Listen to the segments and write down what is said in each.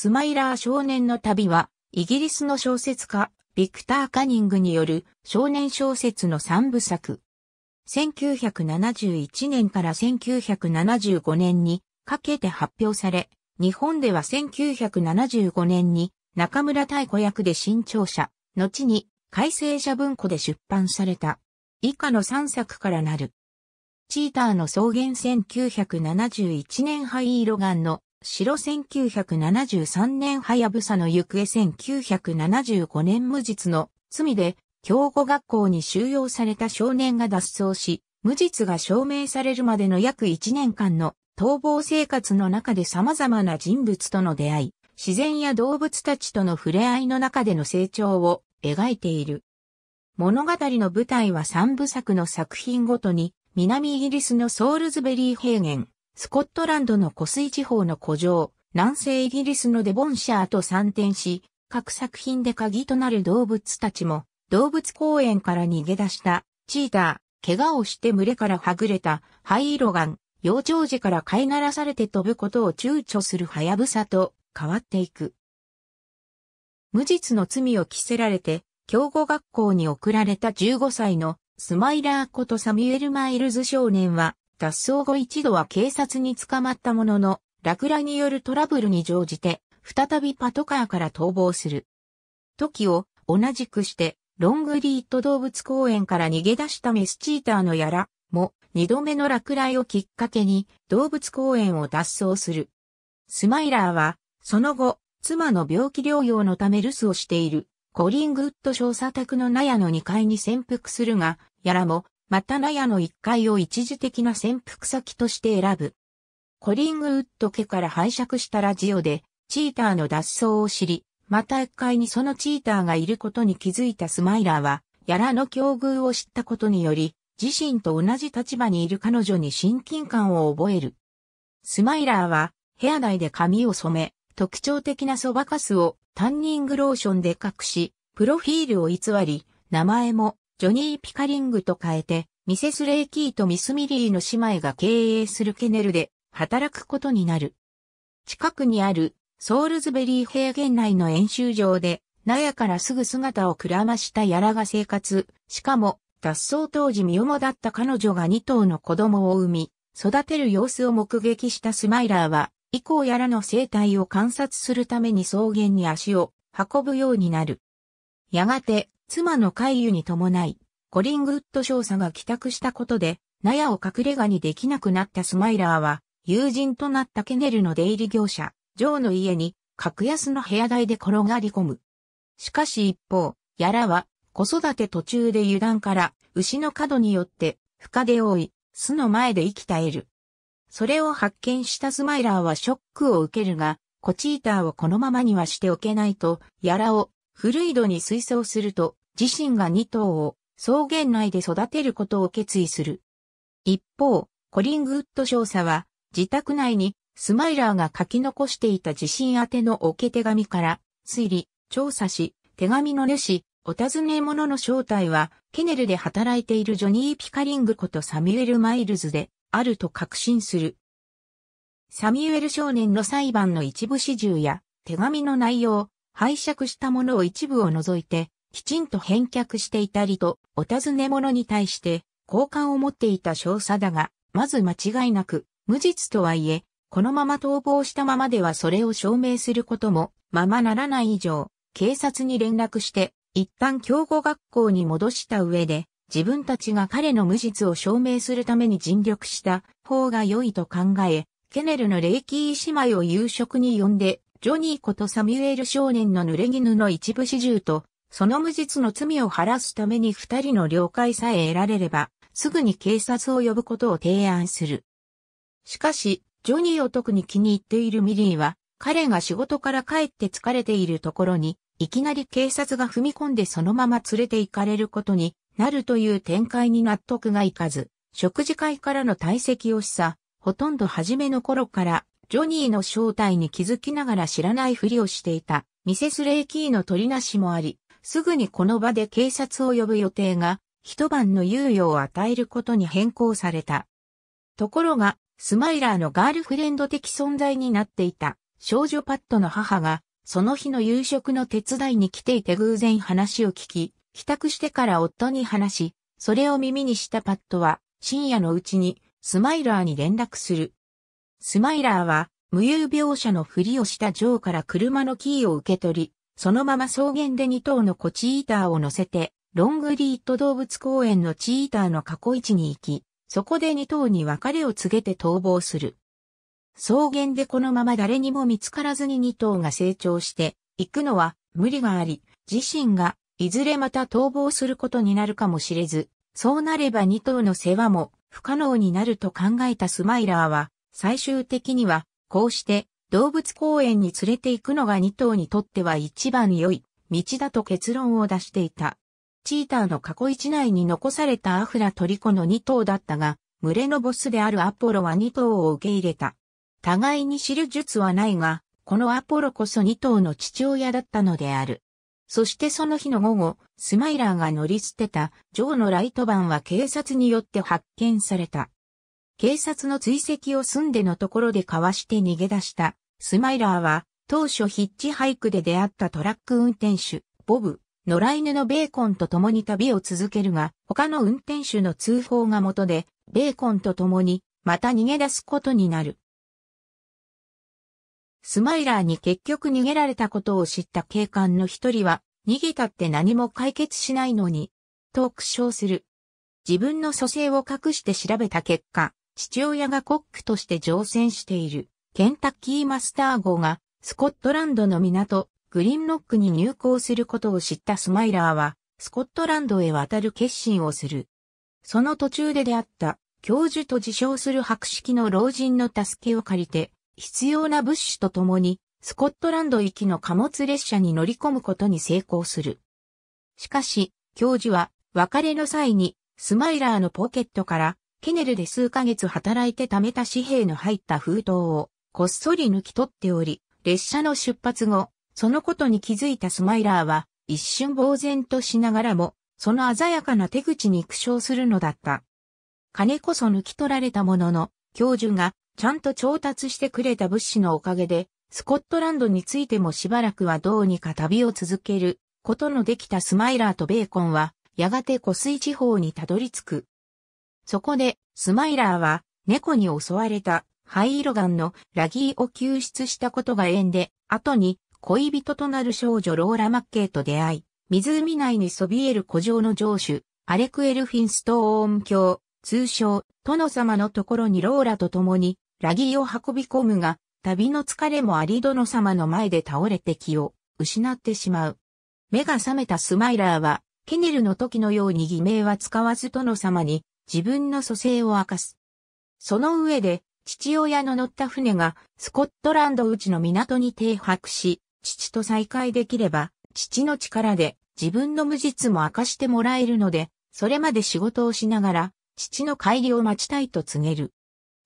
スマイラー少年の旅は、イギリスの小説家、ビクター・カニングによる少年小説の三部作。1971年から1975年にかけて発表され、日本では1975年に中村太鼓役で新潮社、後に改正者文庫で出版された。以下の3作からなる。チーターの草原1971年灰色岩の白1973年はやぶさの行方1975年無実の罪で、京庫学校に収容された少年が脱走し、無実が証明されるまでの約1年間の逃亡生活の中で様々な人物との出会い、自然や動物たちとの触れ合いの中での成長を描いている。物語の舞台は三部作の作品ごとに、南イギリスのソールズベリー平原、スコットランドの湖水地方の古城、南西イギリスのデボンシャーと散展し、各作品で鍵となる動物たちも、動物公園から逃げ出した、チーター、怪我をして群れからはぐれた、ハイイロガン、幼鳥時から飼いならされて飛ぶことを躊躇するハヤブサと変わっていく。無実の罪を着せられて、強合学校に送られた15歳のスマイラーことサミュエル・マイルズ少年は、脱走後一度は警察に捕まったものの、落雷によるトラブルに乗じて、再びパトカーから逃亡する。時を同じくして、ロングリート動物公園から逃げ出したメスチーターのやらも二度目の落雷をきっかけに動物公園を脱走する。スマイラーはその後妻の病気療養のため留守をしているコリングウッド少佐宅の納屋の2階に潜伏するがやらもまた納屋の一階を一時的な潜伏先として選ぶ。コリングウッド家から拝借したラジオで、チーターの脱走を知り、また一階にそのチーターがいることに気づいたスマイラーは、やらの境遇を知ったことにより、自身と同じ立場にいる彼女に親近感を覚える。スマイラーは、部屋内で髪を染め、特徴的なそばかすをタンニングローションで隠し、プロフィールを偽り、名前もジョニー・ピカリングと変えて、ミセス・レイキーとミス・ミリーの姉妹が経営するケネルで働くことになる。近くにあるソールズベリー平原内の演習場で、納屋からすぐ姿をくらましたヤラが生活、しかも脱走当時身重だった彼女が2頭の子供を産み、育てる様子を目撃したスマイラーは、以降ヤラの生態を観察するために草原に足を運ぶようになる。やがて、妻の介入に伴い、コリングッド少佐が帰宅したことで、納屋を隠れ家にできなくなったスマイラーは、友人となったケネルの出入り業者、ジョーの家に、格安の部屋代で転がり込む。しかし一方、ヤラは、子育て途中で油断から、牛の角によって、深手をい、巣の前で生き絶える。それを発見したスマイラーはショックを受けるが、コチーターをこのままにはしておけないと、ヤラを古井戸に水槽すると、自身が2頭を草原内で育てることを決意する。一方、コリングウッド少佐は、自宅内にスマイラーが書き残していた自身宛ての置け手紙から、推理、調査し、手紙の主、お尋ね者の正体は、ケネルで働いているジョニー・ピカリングことサミュエル・マイルズで、あると確信する。サミュエル少年の裁判の一部始終や、手紙の内容、拝借したものを一部を除いて、きちんと返却していたりと、お尋ね者に対して、好感を持っていた少佐だが、まず間違いなく、無実とはいえ、このまま逃亡したままではそれを証明することも、ままならない以上、警察に連絡して、一旦競合学校に戻した上で、自分たちが彼の無実を証明するために尽力した方が良いと考え、ケネルのレイキ姉妹を夕食に呼んでジョニーことサミュエル少年の濡れ衣の一部始終と、その無実の罪を晴らすために二人の了解さえ得られれば、すぐに警察を呼ぶことを提案する。しかし、ジョニーを特に気に入っているミリーは、彼が仕事から帰って疲れているところに、いきなり警察が踏み込んでそのまま連れて行かれることになるという展開に納得がいかず、食事会からの退席をしさ、ほとんど初めの頃からジョニーの正体に気づきながら知らないふりをしていた、ミセス・レイキーの取りなしもあり、すぐにこの場で警察を呼ぶ予定が、一晩の猶予を与えることに変更された。ところが、スマイラーのガールフレンド的存在になっていた少女パッドの母が、その日の夕食の手伝いに来ていて偶然話を聞き、帰宅してから夫に話し、それを耳にしたパッドは、深夜のうちにスマイラーに連絡する。スマイラーは、無遊描写のふりをしたジョーから車のキーを受け取り、そのまま草原で2頭のコチーターを乗せて、ロングリート動物公園のチーターの過去位置に行き、そこで2頭に別れを告げて逃亡する。草原でこのまま誰にも見つからずに2頭が成長して、行くのは無理があり、自身がいずれまた逃亡することになるかもしれず、そうなれば2頭の世話も不可能になると考えたスマイラーは、最終的には、こうして動物公園に連れて行くのが2頭にとっては一番良い道だと結論を出していた。チーターの過去一内に残されたアフラトリコの2頭だったが、群れのボスであるアポロは2頭を受け入れた。互いに知る術はないが、このアポロこそ2頭の父親だったのである。そしてその日の午後、スマイラーが乗り捨てたジョーのライトバンは警察によって発見された。警察の追跡を済んでのところでかわして逃げ出した。スマイラーは、当初ヒッチハイクで出会ったトラック運転手、ボブ、野良犬のベーコンと共に旅を続けるが、他の運転手の通報が元で、ベーコンと共に、また逃げ出すことになる。スマイラーに結局逃げられたことを知った警官の一人は、逃げたって何も解決しないのに、と苦笑する。自分の蘇生を隠して調べた結果、父親がコックとして乗船しているケンタッキーマスター号がスコットランドの港グリンロックに入港することを知ったスマイラーはスコットランドへ渡る決心をする。その途中で出会った教授と自称する博識の老人の助けを借りて必要な物資と共にスコットランド行きの貨物列車に乗り込むことに成功する。しかし、教授は別れの際にスマイラーのポケットからケネルで数ヶ月働いて貯めた紙幣の入った封筒をこっそり抜き取っており、列車の出発後、そのことに気づいたスマイラーは一瞬呆然としながらも、その鮮やかな手口に苦笑するのだった。金こそ抜き取られたものの、教授がちゃんと調達してくれた物資のおかげで、スコットランドについてもしばらくはどうにか旅を続けることのできたスマイラーとベーコンは、やがて湖水地方にたどり着く。そこで、スマイラーは、猫に襲われた、灰色ガンのラギーを救出したことが縁で、後に、恋人となる少女ローラ・マッケイと出会い、湖内にそびえる古城の城主、アレクエル・フィンストーン教、通称、殿様のところにローラと共に、ラギーを運び込むが、旅の疲れもあり殿様の前で倒れて気を失ってしまう。目が覚めたスマイラーは、ケネルの時のように偽名は使わず殿様に自分の蘇生を明かす。その上で、父親の乗った船がスコットランド内の港に停泊し、父と再会できれば、父の力で自分の無実も明かしてもらえるので、それまで仕事をしながら、父の帰りを待ちたいと告げる。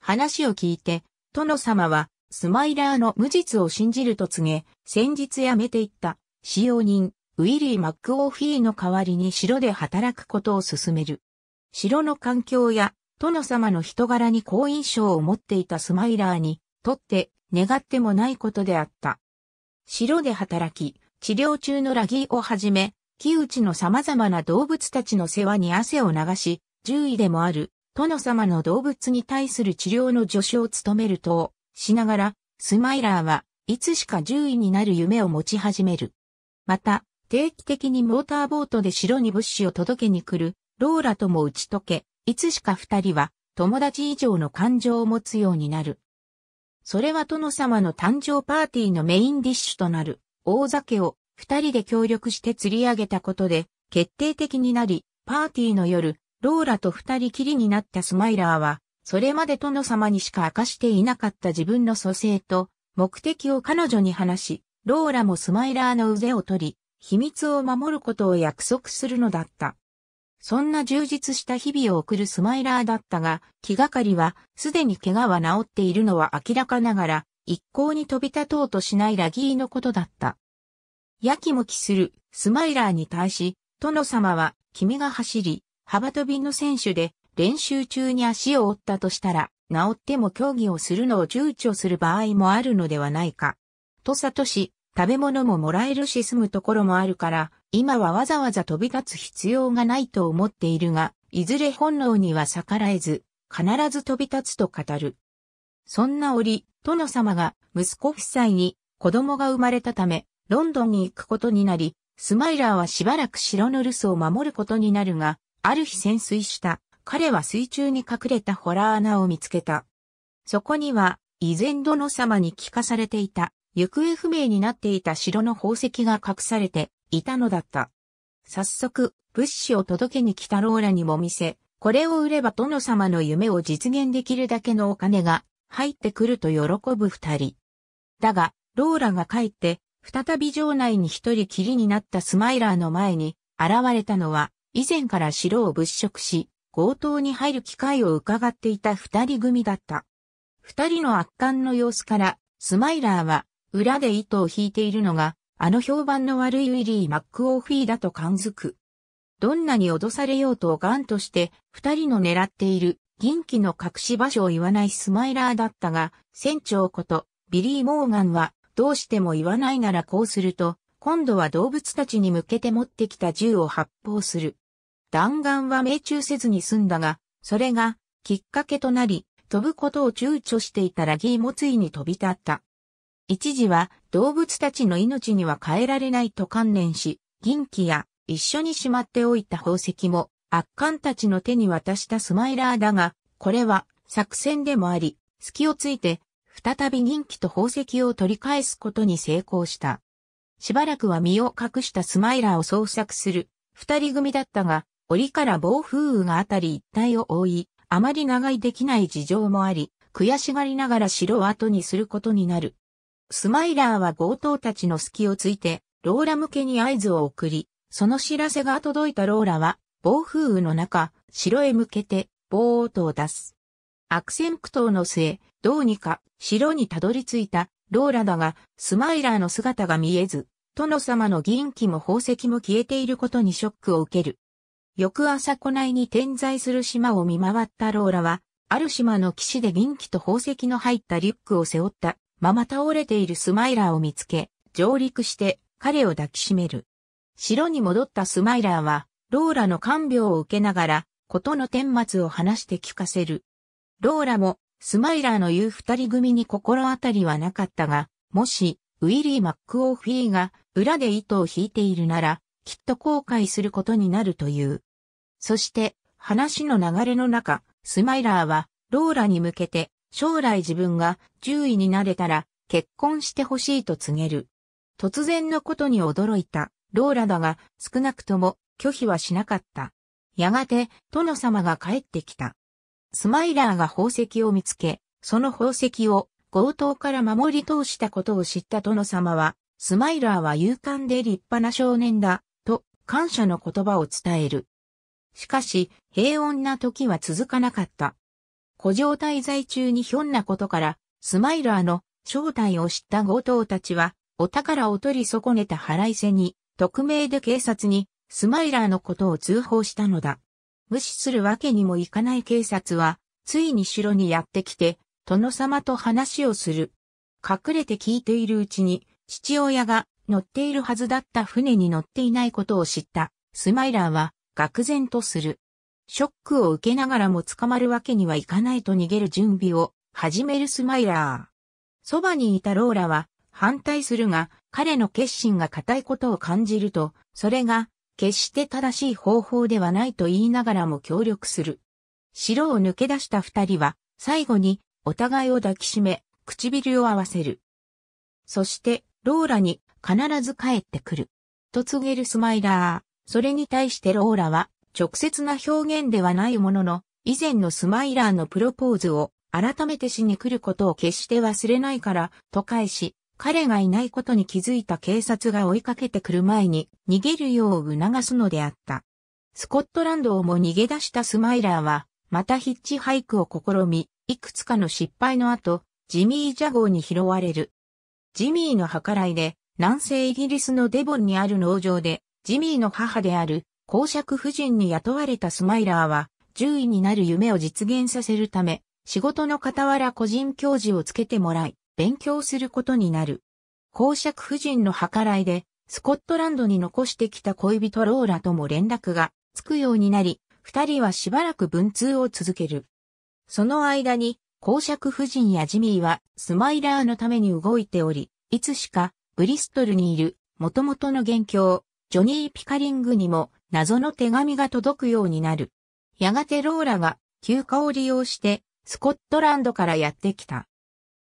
話を聞いて、殿様は、スマイラーの無実を信じると告げ、先日辞めていった、使用人、ウィリー・マック・オーフィーの代わりに城で働くことを勧める。城の環境や殿様の人柄に好印象を持っていたスマイラーにとって願ってもないことであった。城で働き、治療中のラギーをはじめ、木内の様々な動物たちの世話に汗を流し、獣医でもある殿様の動物に対する治療の助手を務めると、しながら、スマイラーはいつしか獣医になる夢を持ち始める。また、定期的にモーターボートで城に物資を届けに来るローラとも打ち解け、いつしか二人は友達以上の感情を持つようになる。それは殿様の誕生パーティーのメインディッシュとなる大酒を二人で協力して釣り上げたことで決定的になり、パーティーの夜、ローラと二人きりになったスマイラーは、それまで殿様にしか明かしていなかった自分の蘇生と目的を彼女に話し、ローラもスマイラーの腕を取り、秘密を守ることを約束するのだった。そんな充実した日々を送るスマイラーだったが、気がかりは、すでに怪我は治っているのは明らかながら、一向に飛び立とうとしないラギーのことだった。やきもきする、スマイラーに対し、殿様は、君が走り、幅跳びの選手で、練習中に足を折ったとしたら、治っても競技をするのを躊躇する場合もあるのではないか。とさとし、食べ物ももらえるし住むところもあるから、今はわざわざ飛び立つ必要がないと思っているが、いずれ本能には逆らえず、必ず飛び立つと語る。そんな折、殿様が息子夫妻に子供が生まれたため、ロンドンに行くことになり、スマイラーはしばらく城の留守を守ることになるが、ある日潜水した、彼は水中に隠れたホラー穴を見つけた。そこには、以前殿様に聞かされていた、行方不明になっていた城の宝石が隠されていたのだった。早速、物資を届けに来たローラにも見せ、これを売れば殿様の夢を実現できるだけのお金が入ってくると喜ぶ二人。だが、ローラが帰って、再び城内に一人きりになったスマイラーの前に、現れたのは、以前から城を物色し、強盗に入る機会を伺っていた二人組だった。二人の圧巻の様子から、スマイラーは、裏で糸を引いているのが、あの評判の悪いウィリー・マックオーフィーだと感づく。どんなに脅されようとガンとして二人の狙っている銀気の隠し場所を言わないスマイラーだったが、船長ことビリー・モーガンはどうしても言わないならこうすると、今度は動物たちに向けて持ってきた銃を発砲する。弾丸は命中せずに済んだが、それがきっかけとなり、飛ぶことを躊躇していたラギーもついに飛び立った。一時は動物たちの命には変えられないと観念し、銀器や一緒にしまっておいた宝石も悪漢たちの手に渡したスマイラーだが、これは作戦でもあり、隙をついて再び銀器と宝石を取り返すことに成功した。しばらくは身を隠したスマイラーを捜索する二人組だったが、檻から暴風雨があたり一帯を覆い、あまり長居できない事情もあり、悔しがりながら城を後にすることになる。スマイラーは強盗たちの隙をついて、ローラ向けに合図を送り、その知らせが届いたローラは、暴風雨の中、城へ向けて、棒音を出す。悪戦苦闘の末、どうにか、城にたどり着いた、ローラだが、スマイラーの姿が見えず、殿様の銀器も宝石も消えていることにショックを受ける。翌朝湖内に点在する島を見回ったローラは、ある島の騎士で銀器と宝石の入ったリュックを背負ったまま倒れているスマイラーを見つけ、上陸して彼を抱きしめる。城に戻ったスマイラーは、ローラの看病を受けながら、ことの顛末を話して聞かせる。ローラも、スマイラーの言う二人組に心当たりはなかったが、もし、ウィリー・マック・オーフィーが裏で糸を引いているなら、きっと後悔することになるという。そして、話の流れの中、スマイラーは、ローラに向けて、将来自分が獣医になれたら結婚してほしいと告げる。突然のことに驚いたローラだが少なくとも拒否はしなかった。やがて殿様が帰ってきた。スマイラーが宝石を見つけ、その宝石を強盗から守り通したことを知った殿様は、スマイラーは勇敢で立派な少年だ、と感謝の言葉を伝える。しかし、平穏な時は続かなかった。古城滞在中にひょんなことから、スマイラーの正体を知った強盗たちは、お宝を取り損ねた腹いせに、匿名で警察に、スマイラーのことを通報したのだ。無視するわけにもいかない警察は、ついに城にやってきて、殿様と話をする。隠れて聞いているうちに、父親が乗っているはずだった船に乗っていないことを知った、スマイラーは、愕然とする。ショックを受けながらも捕まるわけにはいかないと逃げる準備を始めるスマイラー。そばにいたローラは反対するが、彼の決心が固いことを感じると、それが決して正しい方法ではないと言いながらも協力する。城を抜け出した二人は、最後にお互いを抱きしめ、唇を合わせる。そして、ローラに必ず帰ってくる。と告げるスマイラー。それに対してローラは、直接な表現ではないものの、以前のスマイラーのプロポーズを改めてしに来ることを決して忘れないから、と返し、彼がいないことに気づいた警察が追いかけてくる前に逃げるよう促すのであった。スコットランドをも逃げ出したスマイラーは、またヒッチハイクを試み、いくつかの失敗の後、ジミー・ジャゴーに拾われる。ジミーの計らいで、南西イギリスのデボンにある農場で、ジミーの母である公爵夫人に雇われたスマイラーは、獣医になる夢を実現させるため、仕事の傍ら個人教授をつけてもらい、勉強することになる。公爵夫人の計らいで、スコットランドに残してきた恋人ローラとも連絡がつくようになり、二人はしばらく文通を続ける。その間に、公爵夫人やジミーはスマイラーのために動いており、いつしかブリストルにいる元々の元凶、ジョニー・ピカリングにも謎の手紙が届くようになる。やがてローラが休暇を利用してスコットランドからやってきた。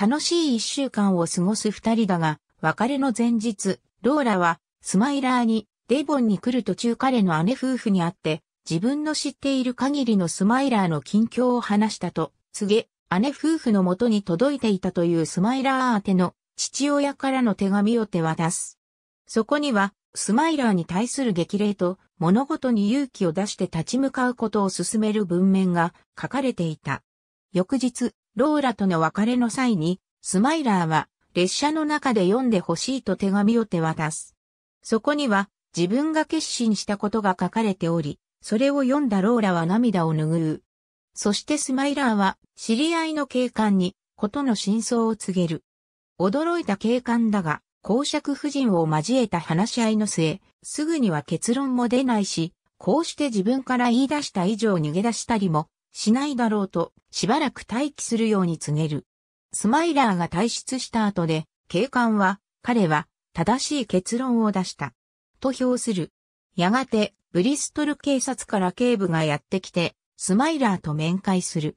楽しい一週間を過ごす二人だが、別れの前日、ローラはスマイラーにデイボンに来る途中彼の姉夫婦に会って自分の知っている限りのスマイラーの近況を話したと告げ、姉夫婦の元に届いていたというスマイラー宛ての父親からの手紙を手渡す。そこにはスマイラーに対する激励と物事に勇気を出して立ち向かうことを進める文面が書かれていた。翌日、ローラとの別れの際に、スマイラーは列車の中で読んでほしいと手紙を手渡す。そこには自分が決心したことが書かれており、それを読んだローラは涙を拭う。そしてスマイラーは知り合いの警官にことの真相を告げる。驚いた警官だが、公爵夫人を交えた話し合いの末、すぐには結論も出ないし、こうして自分から言い出した以上逃げ出したりもしないだろうと、しばらく待機するように告げる。スマイラーが退出した後で、警官は、彼は正しい結論を出した。と評する。やがて、ブリストル警察から警部がやってきて、スマイラーと面会する。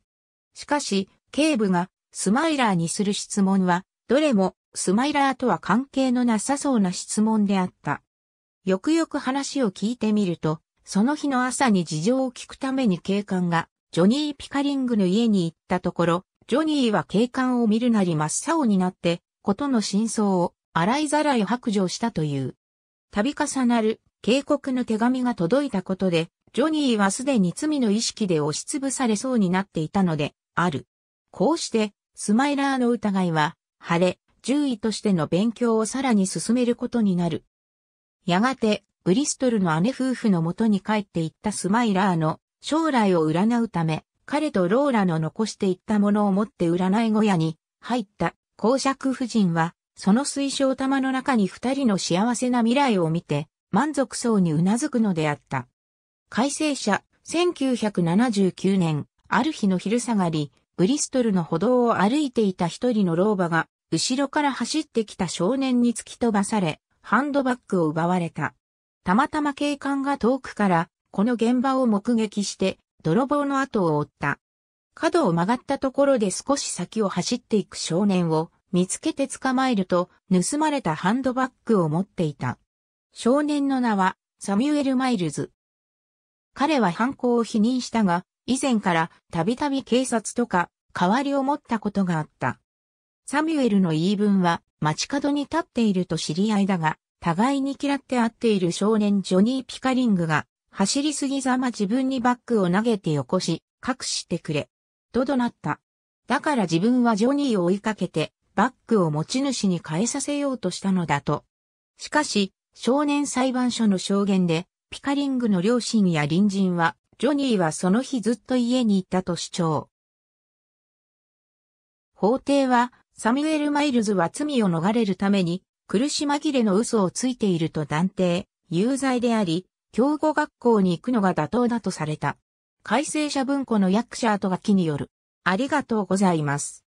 しかし、警部がスマイラーにする質問は、どれもスマイラーとは関係のなさそうな質問であった。よくよく話を聞いてみると、その日の朝に事情を聞くために警官が、ジョニー・ピカリングの家に行ったところ、ジョニーは警官を見るなり真っ青になって、ことの真相を洗いざらい白状したという。度重なる警告の手紙が届いたことで、ジョニーはすでに罪の意識で押しつぶされそうになっていたので、ある。こうして、スマイラーの疑いは、晴れ、獣医としての勉強をさらに進めることになる。やがて、ブリストルの姉夫婦の元に帰っていったスマイラーの将来を占うため、彼とローラの残していったものを持って占い小屋に入った公爵夫人は、その水晶玉の中に二人の幸せな未来を見て、満足そうに頷くのであった。改正者、1979年、ある日の昼下がり、ブリストルの歩道を歩いていた一人の老婆が、後ろから走ってきた少年に突き飛ばされ、ハンドバッグを奪われた。たまたま警官が遠くから、この現場を目撃して、泥棒の後を追った。角を曲がったところで少し先を走っていく少年を見つけて捕まえると、盗まれたハンドバッグを持っていた。少年の名は、サミュエル・マイルズ。彼は犯行を否認したが、以前からたびたび警察とか、代わりを持ったことがあった。サミュエルの言い分は、街角に立っていると知り合いだが、互いに嫌って会っている少年ジョニー・ピカリングが、走りすぎざま自分にバッグを投げてよこし、隠してくれ。と怒鳴った。だから自分はジョニーを追いかけて、バッグを持ち主に変えさせようとしたのだと。しかし、少年裁判所の証言で、ピカリングの両親や隣人は、ジョニーはその日ずっと家にいたと主張。法廷は、サミュエル・マイルズは罪を逃れるために、苦し紛れの嘘をついていると断定、有罪であり、教語学校に行くのが妥当だとされた。改正者文庫の役者後書きによる。ありがとうございます。